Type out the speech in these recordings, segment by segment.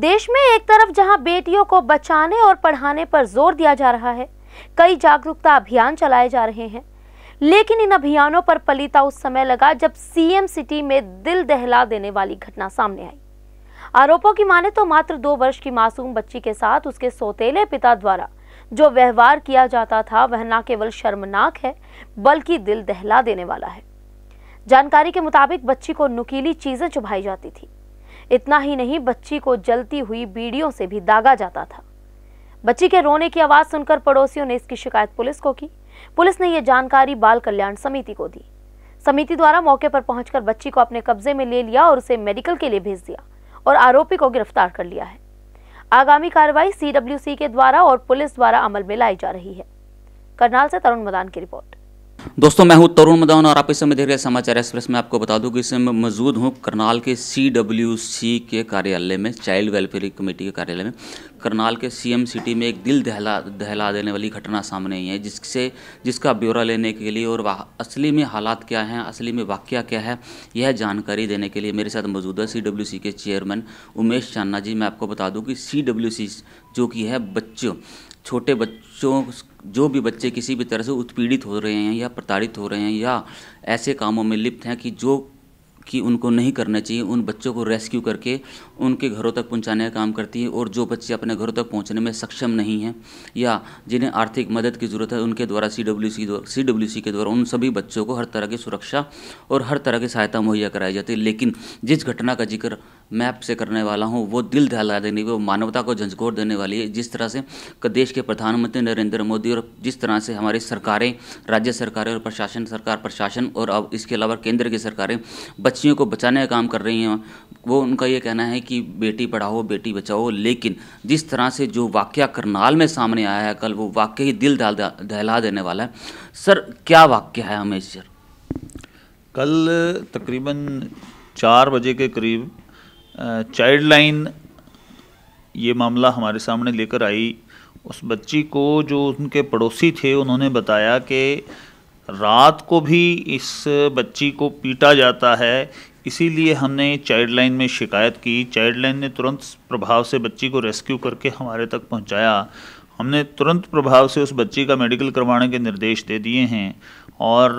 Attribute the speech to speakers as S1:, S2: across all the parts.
S1: देश में एक तरफ जहां बेटियों को बचाने और पढ़ाने पर जोर दिया जा रहा है कई जागरूकता अभियान चलाए जा रहे हैं लेकिन इन अभियानों पर पलीता उस समय लगा जब सीएम सिटी में दिल दहला देने वाली घटना सामने आई आरोपों की माने तो मात्र दो वर्ष की मासूम बच्ची के साथ उसके सोतेले पिता द्वारा जो व्यवहार किया जाता था वह न केवल शर्मनाक है बल्कि दिल दहला देने वाला है जानकारी के मुताबिक बच्ची को नुकीली चीजें चुभाई जाती थी इतना ही नहीं बच्ची को जलती हुई बीड़ियों से भी दागा जाता था बच्ची के रोने की आवाज़ सुनकर पड़ोसियों ने इसकी शिकायत पुलिस को की पुलिस ने यह जानकारी बाल कल्याण समिति को दी समिति द्वारा मौके पर पहुंचकर बच्ची को अपने कब्जे में ले लिया और उसे मेडिकल के लिए भेज दिया और आरोपी को गिरफ्तार कर लिया है आगामी कार्रवाई सीडब्ल्यूसी के द्वारा और पुलिस द्वारा अमल में लाई जा रही है करनाल से तरुण मदान की रिपोर्ट
S2: दोस्तों मैं हूं तरुण मदान और आप इस समय देख रहे समाचार एक्सप्रेस में आपको बता दूं कि इस समय मौजूद हूं करनाल के सीडब्ल्यूसी के कार्यालय में चाइल्ड वेलफेयर कमेटी के कार्यालय में करनाल के सीएम सिटी में एक दिल दहला दहला देने वाली घटना सामने आई है जिससे जिसका ब्यौरा लेने के लिए और असली में हालात क्या हैं असली में वाक्य क्या है यह जानकारी देने के लिए मेरे साथ मौजूद है सी के चेयरमैन उमेश चान्ना जी मैं आपको बता दूँ कि सी जो कि है बच्चों छोटे बच्चों जो भी बच्चे किसी भी तरह से उत्पीड़ित हो रहे हैं या प्रताड़ित हो रहे हैं या ऐसे कामों में लिप्त हैं कि जो कि उनको नहीं करना चाहिए उन बच्चों को रेस्क्यू करके उनके घरों तक पहुंचाने का काम करती है और जो बच्चे अपने घरों तक पहुंचने में सक्षम नहीं हैं या जिन्हें आर्थिक मदद की ज़रूरत है उनके द्वारा सी डब्ल्यू सी सी डब्ल्यू सी के द्वारा उन सभी बच्चों को हर तरह की सुरक्षा और हर तरह की सहायता मुहैया कराई जाती है लेकिन जिस घटना का जिक्र मैं आपसे करने वाला हूँ वो दिल दहला देने वो मानवता को झंझकोर देने वाली है जिस तरह से देश के प्रधानमंत्री नरेंद्र मोदी और जिस तरह से हमारी सरकारें राज्य सरकारें और प्रशासन सरकार प्रशासन और अब इसके अलावा केंद्र की सरकारें बच्चियों को बचाने का काम कर रही हैं वो उनका ये कहना है कि बेटी पढ़ाओ बेटी बचाओ लेकिन जिस तरह से जो वाक्य करनाल में सामने आया है कल वो वाक्य ही दिल दहला देने वाला है सर क्या वाक्य है
S3: हमेश सर कल तकरीबन चार बजे के करीब चाइल्ड लाइन ये मामला हमारे सामने लेकर आई उस बच्ची को जो उनके पड़ोसी थे उन्होंने बताया कि रात को भी इस बच्ची को पीटा जाता है इसीलिए हमने चाइल्ड लाइन में शिकायत की चाइल्ड लाइन ने तुरंत प्रभाव से बच्ची को रेस्क्यू करके हमारे तक पहुंचाया हमने तुरंत प्रभाव से उस बच्ची का मेडिकल करवाने के निर्देश दे दिए हैं और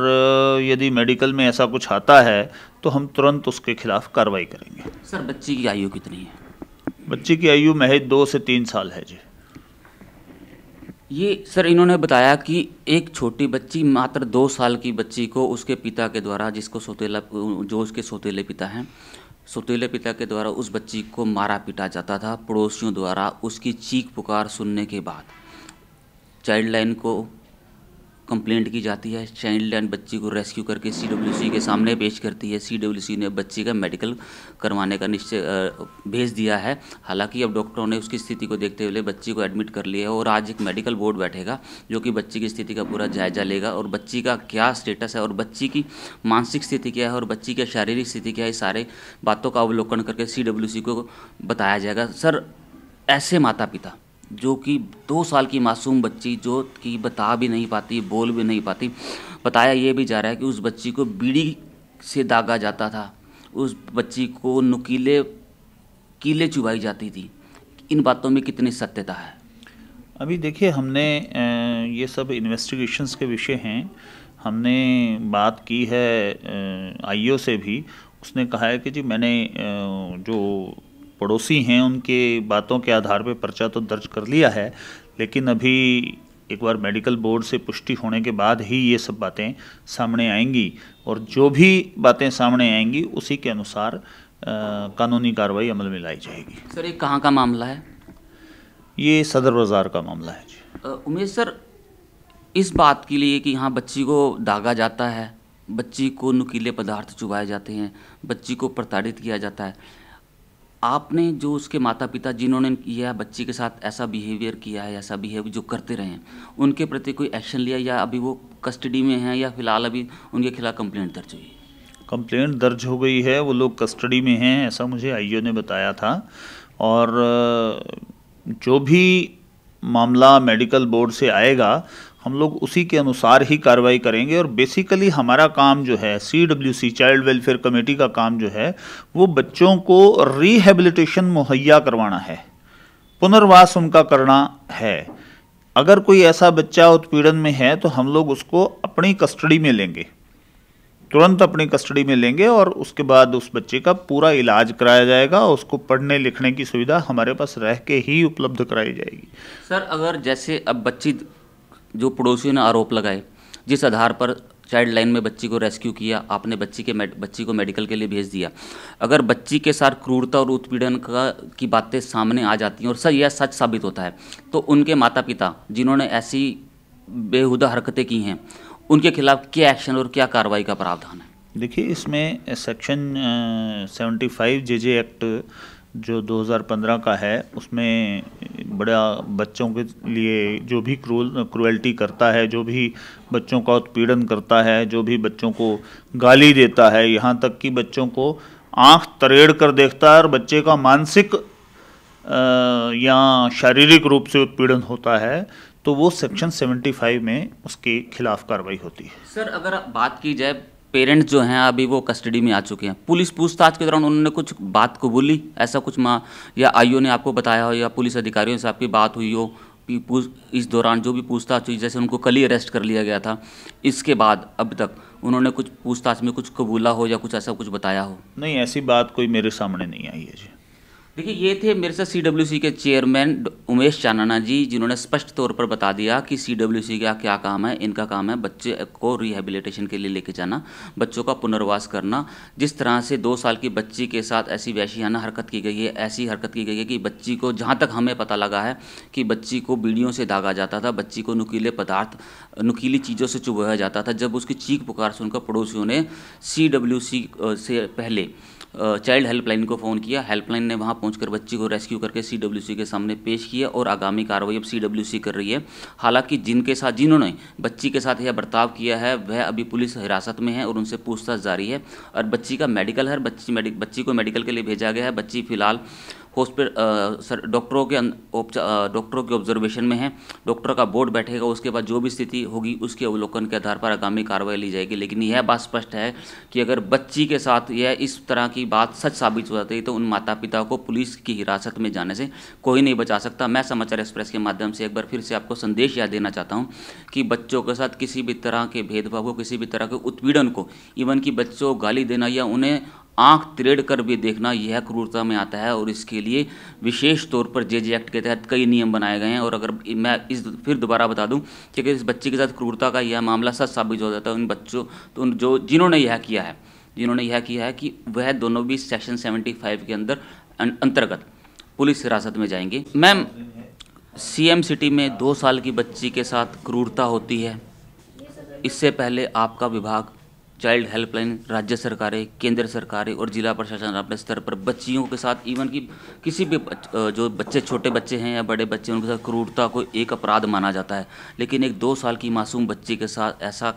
S3: यदि मेडिकल में ऐसा कुछ आता है तो हम तुरंत उसके खिलाफ कार्रवाई करेंगे सर बच्ची की आयु कितनी है बच्ची की आयु महज दो से तीन साल है जी
S2: ये सर इन्होंने बताया कि एक छोटी बच्ची मात्र दो साल की बच्ची को उसके पिता के द्वारा जिसको सोतेला जो उसके सोतेले पिता हैं सौतीले पिता के द्वारा उस बच्ची को मारा पीटा जाता था पड़ोसियों द्वारा उसकी चीख पुकार सुनने के बाद चाइल्ड लाइन को कंप्लेंट की जाती है चाइल्ड लाइन बच्ची को रेस्क्यू करके सी के सामने पेश करती है सी ने बच्ची का मेडिकल करवाने का निश्चय भेज दिया है हालांकि अब डॉक्टरों ने उसकी स्थिति को देखते हुए बच्ची को एडमिट कर लिया है और आज एक मेडिकल बोर्ड बैठेगा जो कि बच्ची की स्थिति का पूरा जायजा लेगा और बच्ची का क्या स्टेटस है और बच्ची की मानसिक स्थिति क्या है और बच्ची की शारीरिक स्थिति क्या है सारे बातों का अवलोकन करके सी को बताया जाएगा सर ऐसे माता पिता जो कि दो साल की मासूम बच्ची जो कि बता भी नहीं पाती बोल भी नहीं पाती बताया ये भी जा रहा है कि उस बच्ची को बीड़ी से दागा जाता था उस बच्ची को नुकीले कीले चुबाई जाती थी इन बातों में कितनी सत्यता है
S3: अभी देखिए हमने ये सब इन्वेस्टिगेशंस के विषय हैं हमने बात की है आईओ से भी उसने कहा है कि जी मैंने जो पड़ोसी हैं उनके बातों के आधार पर पर्चा तो दर्ज कर लिया है लेकिन अभी एक बार मेडिकल बोर्ड से पुष्टि होने के बाद ही ये सब बातें सामने आएंगी और जो भी बातें सामने आएंगी उसी के अनुसार आ, कानूनी कार्रवाई अमल में लाई जाएगी सर ये कहाँ का मामला है ये सदर बाज़ार का मामला है
S2: जी उमेश सर इस बात के लिए कि यहाँ बच्ची को दागा जाता है बच्ची को नुकीले पदार्थ चुबाए जाते हैं बच्ची को प्रताड़ित किया जाता है आपने जो उसके माता पिता जिन्होंने यह बच्ची के साथ ऐसा बिहेवियर किया है ऐसा बिहेव जो करते रहे हैं उनके प्रति कोई एक्शन लिया या अभी वो कस्टडी में हैं या फिलहाल अभी
S3: उनके खिलाफ कंप्लेंट दर्ज हुई कंप्लेंट दर्ज हो गई है वो लोग कस्टडी में हैं ऐसा मुझे आईओ ने बताया था और जो भी मामला मेडिकल बोर्ड से आएगा हम लोग उसी के अनुसार ही कार्रवाई करेंगे और बेसिकली हमारा काम जो है C W C child welfare committee का काम जो है वो बच्चों को रिहेबिलिटेशन मुहैया करवाना है पुनर्वास उनका करना है अगर कोई ऐसा बच्चा उत्पीड़न में है तो हम लोग उसको अपनी कस्टडी में लेंगे तुरंत अपनी कस्टडी में लेंगे और उसके बाद उस बच्चे का पूरा इलाज कराया जाएगा और उसको पढ़ने लिखने की सुविधा हमारे पास रह के ही उपलब्ध कराई जाएगी सर
S2: अगर जैसे अब बच्ची जो पड़ोसियों ने आरोप लगाए जिस आधार पर चाइल्ड लाइन में बच्ची को रेस्क्यू किया आपने बच्ची के बच्ची को मेडिकल के लिए भेज दिया अगर बच्ची के साथ क्रूरता और उत्पीड़न का की बातें सामने आ जाती हैं और सर यह सच साबित होता है तो उनके माता पिता जिन्होंने ऐसी बेहुदा हरकतें की हैं उनके खिलाफ क्या एक्शन और क्या कार्रवाई का प्रावधान है
S3: देखिए इसमें section seventy five J J act जो 2015 का है उसमें बड़ा बच्चों के लिए जो भी क्रूल क्रुअल्टी करता है जो भी बच्चों का उत्पीड़न करता है जो भी बच्चों को गाली देता है यहाँ तक कि बच्चों को आँख तरेड़ कर देखता है और बच्चे का मानसिक या शारीरिक रूप से उत्पीड़न होता है तो वो सेक्शन 75 में उसके खिलाफ कार्रवाई होती है
S2: सर अगर बात की जाए पेरेंट्स जो हैं अभी वो कस्टडी में आ चुके हैं
S3: पुलिस पूछताछ के दौरान उन्होंने कुछ
S2: बात को बोली ऐसा कुछ माँ या आईओ ने आपको बताया हो या पुलिस अधिकारियों से आपकी बात हुई हो इस दौरान जो भी पूछताछ हुई जैसे उनको कल ही अरेस्ट कर लिया गया था इसके बाद अब तक उन्होंने कुछ पूछताछ में कुछ कबूला हो या कुछ ऐसा कुछ बताया हो नहीं ऐसी बात कोई मेरे सामने नहीं आई है जी देखिए ये थे मेरे साथ सी डब्ल्यू सी के चेयरमैन उमेश चानाना जी जिन्होंने स्पष्ट तौर पर बता दिया कि सी डब्ल्यू सी का क्या काम है इनका काम है बच्चे को रिहेबिलिटेशन के लिए लेके जाना बच्चों का पुनर्वास करना जिस तरह से दो साल की बच्ची के साथ ऐसी वैशियाना हरकत की गई है ऐसी हरकत की गई है कि बच्ची को जहाँ तक हमें पता लगा है कि बच्ची को बीड़ियों से दागा जाता था बच्ची को नुकीले पदार्थ नुकीली चीज़ों से चुभाया जाता था जब उसकी चीख पुकार सुनकर पड़ोसियों ने सी डब्ल्यू सी से पहले चाइल्ड हेल्पलाइन को फ़ोन किया हेल्पलाइन ने वहाँ पहुँच बच्ची को रेस्क्यू करके सी के सामने पेश किया और आगामी कार्रवाई अब सी कर रही है हालांकि जिनके साथ जिन्होंने बच्ची के साथ यह बर्ताव किया है वह अभी पुलिस हिरासत में है और उनसे पूछताछ जारी है और बच्ची का मेडिकल है बच्ची मेडिक बच्ची को मेडिकल के लिए भेजा गया है बच्ची फिलहाल हॉस्पिटल सर डॉक्टरों के अं, डॉक्टरों के ऑब्जर्वेशन में है डॉक्टर का बोर्ड बैठेगा उसके बाद जो भी स्थिति होगी उसके अवलोकन के आधार पर आगामी कार्रवाई ली जाएगी लेकिन यह बात स्पष्ट है कि अगर बच्ची के साथ यह इस तरह की बात सच साबित हो जाती है तो उन माता पिता को पुलिस की हिरासत में जाने से कोई नहीं बचा सकता मैं समाचार एक्सप्रेस के माध्यम से एक बार फिर से आपको संदेश याद देना चाहता हूँ कि बच्चों के साथ किसी भी तरह के भेदभाव को किसी भी तरह के उत्पीड़न को इवन कि बच्चों गाली देना या उन्हें आंख त्रेड़ कर भी देखना यह क्रूरता में आता है और इसके लिए विशेष तौर पर जे जे एक्ट के तहत कई नियम बनाए गए हैं और अगर मैं इस फिर दोबारा बता दूं कि अगर इस बच्चे के साथ क्रूरता का यह मामला सच साबित हो जाता है उन बच्चों तो उन जो जिन्होंने यह किया है जिन्होंने यह किया है कि वह दोनों भी सेक्शन सेवेंटी फाइव के अंदर अं-, अंतर्गत पुलिस हिरासत में जाएंगे मैम एम सिटी में दो साल की बच्ची के साथ क्रूरता होती है इससे पहले आपका विभाग चाइल्ड हेल्पलाइन राज्य सरकारें केंद्र सरकारें और जिला प्रशासन अपने स्तर पर बच्चियों के साथ इवन कि किसी भी जो बच्चे छोटे बच्चे हैं या बड़े बच्चे उनके साथ क्रूरता को एक अपराध माना जाता है लेकिन एक दो साल की मासूम बच्ची के साथ ऐसा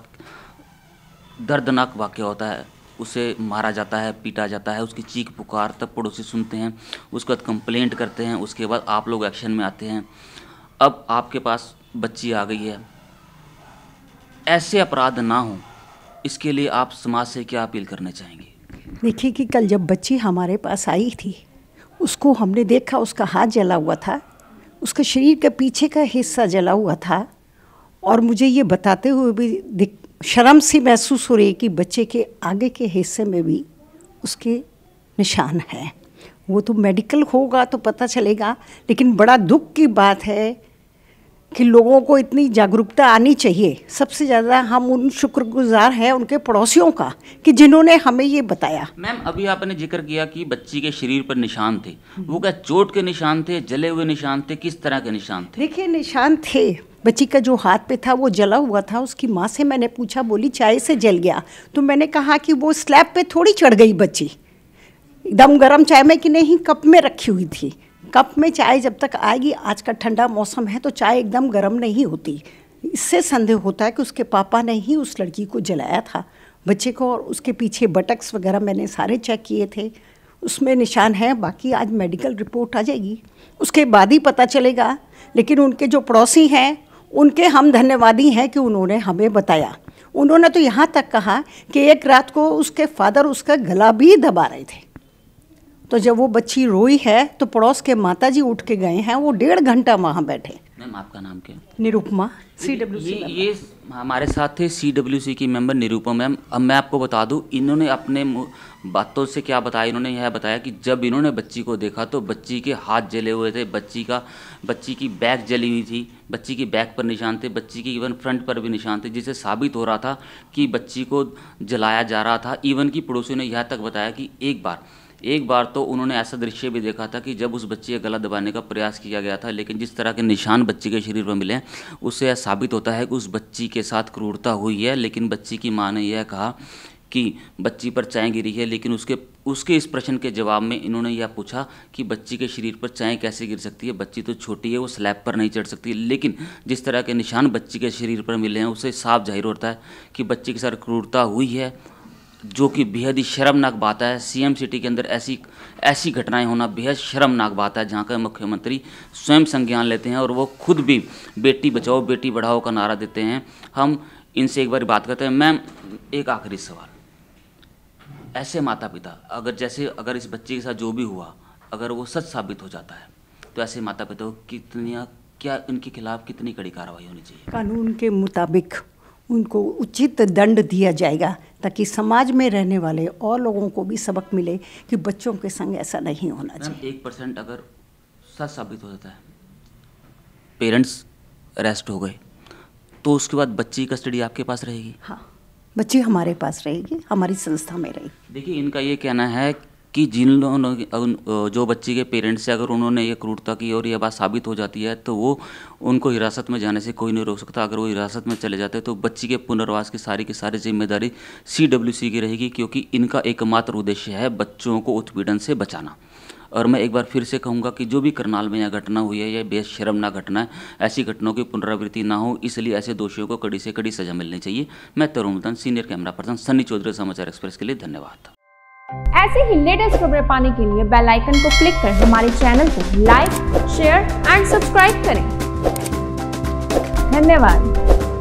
S2: दर्दनाक वाक्य होता है उसे मारा जाता है पीटा जाता है उसकी चीख पुकार तब पड़ोसी सुनते हैं उसके बाद कंप्लेंट करते हैं उसके बाद आप लोग एक्शन में आते हैं अब आपके पास बच्ची आ गई है ऐसे अपराध ना हों इसके लिए आप समाज से क्या अपील करना चाहेंगे
S4: देखिए कि कल जब बच्ची हमारे पास आई थी उसको हमने देखा उसका हाथ जला हुआ था उसके शरीर के पीछे का हिस्सा जला हुआ था और मुझे ये बताते हुए भी शर्म सी महसूस हो रही है कि बच्चे के आगे के हिस्से में भी उसके निशान हैं वो तो मेडिकल होगा तो पता चलेगा लेकिन बड़ा दुख की बात है कि लोगों को इतनी जागरूकता आनी चाहिए सबसे ज़्यादा हम उन शुक्रगुजार हैं उनके पड़ोसियों का कि जिन्होंने हमें ये बताया
S2: मैम अभी आपने जिक्र किया कि बच्ची के शरीर पर निशान थे वो क्या चोट के निशान थे जले हुए निशान थे किस तरह के निशान
S4: थे देखिए निशान थे बच्ची का जो हाथ पे था वो जला हुआ था उसकी माँ से मैंने पूछा बोली चाय से जल गया तो मैंने कहा कि वो स्लैब पे थोड़ी चढ़ गई बच्ची एकदम गर्म चाय में कि नहीं कप में रखी हुई थी कप में चाय जब तक आएगी आज का ठंडा मौसम है तो चाय एकदम गर्म नहीं होती इससे संदेह होता है कि उसके पापा ने ही उस लड़की को जलाया था बच्चे को और उसके पीछे बटक्स वगैरह मैंने सारे चेक किए थे उसमें निशान है बाकी आज मेडिकल रिपोर्ट आ जाएगी उसके बाद ही पता चलेगा लेकिन उनके जो पड़ोसी हैं उनके हम धन्यवादी हैं कि उन्होंने हमें बताया उन्होंने तो यहाँ तक कहा कि एक रात को उसके फादर उसका गला भी दबा रहे थे तो जब वो बच्ची रोई है तो पड़ोस के माता जी उठ के गए हैं वो डेढ़ घंटा वहाँ बैठे
S2: मैम आपका नाम क्या निरुपमा सी डब्ल्यू सी ये हमारे साथ थे सी डब्ल्यू सी की मेम्बर निरुपमा मैम अब मैं आपको बता दूँ इन्होंने अपने बातों से क्या बताया इन्होंने यह बताया कि जब इन्होंने बच्ची को देखा तो बच्ची के हाथ जले हुए थे बच्ची का बच्ची की बैग जली हुई थी बच्ची की बैक पर निशान थे बच्ची की इवन फ्रंट पर भी निशान थे जिसे साबित हो रहा था कि बच्ची को जलाया जा रहा था इवन की पड़ोसियों ने यह तक बताया कि एक बार एक बार तो उन्होंने ऐसा दृश्य भी देखा था कि जब उस बच्चे का गला दबाने का प्रयास किया गया था लेकिन जिस तरह के निशान बच्चे के शरीर पर मिले उससे यह साबित होता है कि उस बच्ची के साथ क्रूरता हुई है लेकिन बच्ची की माँ ने यह कहा कि बच्ची पर चाय गिरी है लेकिन उसके उसके इस प्रश्न के जवाब में इन्होंने यह पूछा कि बच्ची के शरीर पर चाय कैसे गिर सकती है बच्ची तो छोटी है वो स्लैब पर नहीं चढ़ सकती लेकिन जिस तरह के निशान बच्ची के शरीर पर मिले हैं उसे साफ जाहिर होता है कि बच्ची के साथ क्रूरता हुई है जो कि बेहद ही शर्मनाक बात है सीएम सिटी के अंदर ऐसी ऐसी घटनाएं होना बेहद शर्मनाक बात है जहां का मुख्यमंत्री स्वयं संज्ञान लेते हैं और वो खुद भी बेटी बचाओ बेटी बढ़ाओ का नारा देते हैं हम इनसे एक बार बात करते हैं मैम एक आखिरी सवाल ऐसे माता पिता अगर जैसे अगर इस बच्चे के साथ जो भी हुआ अगर वो सच साबित हो जाता है तो ऐसे माता पिता कितनी क्या इनके खिलाफ कितनी कड़ी कार्रवाई होनी चाहिए
S4: कानून के मुताबिक उनको उचित दंड दिया जाएगा ताकि समाज में रहने वाले और लोगों को भी सबक मिले कि बच्चों के संग ऐसा नहीं होना चाहिए
S2: एक परसेंट अगर सच साबित हो जाता है पेरेंट्स अरेस्ट हो गए तो उसके बाद बच्ची की कस्टडी आपके पास रहेगी हाँ
S4: बच्ची हमारे पास रहेगी हमारी संस्था में रहेगी
S2: देखिए इनका ये कहना है कि जिन लोगों जो बच्ची के पेरेंट्स से अगर उन्होंने ये क्रूरता की और ये बात साबित हो जाती है तो वो उनको हिरासत में जाने से कोई नहीं रोक सकता अगर वो हिरासत में चले जाते तो बच्ची के पुनर्वास की सारी की सारी जिम्मेदारी सी की रहेगी क्योंकि इनका एकमात्र उद्देश्य है बच्चों को उत्पीड़न से बचाना और मैं एक बार फिर से कहूँगा कि जो भी करनाल में यह घटना हुई है यह बेशरम ना घटना है ऐसी घटनाओं की पुनरावृत्ति ना हो इसलिए ऐसे दोषियों को कड़ी से कड़ी सजा मिलनी चाहिए मैं Tarun senior camera person Sunny Chaudhary Samachar express के लिए धन्यवाद
S4: ऐसे ही लेटेस्ट खबरें पाने के लिए बेल आइकन
S1: को क्लिक कर हमारे चैनल को लाइक शेयर एंड सब्सक्राइब करें धन्यवाद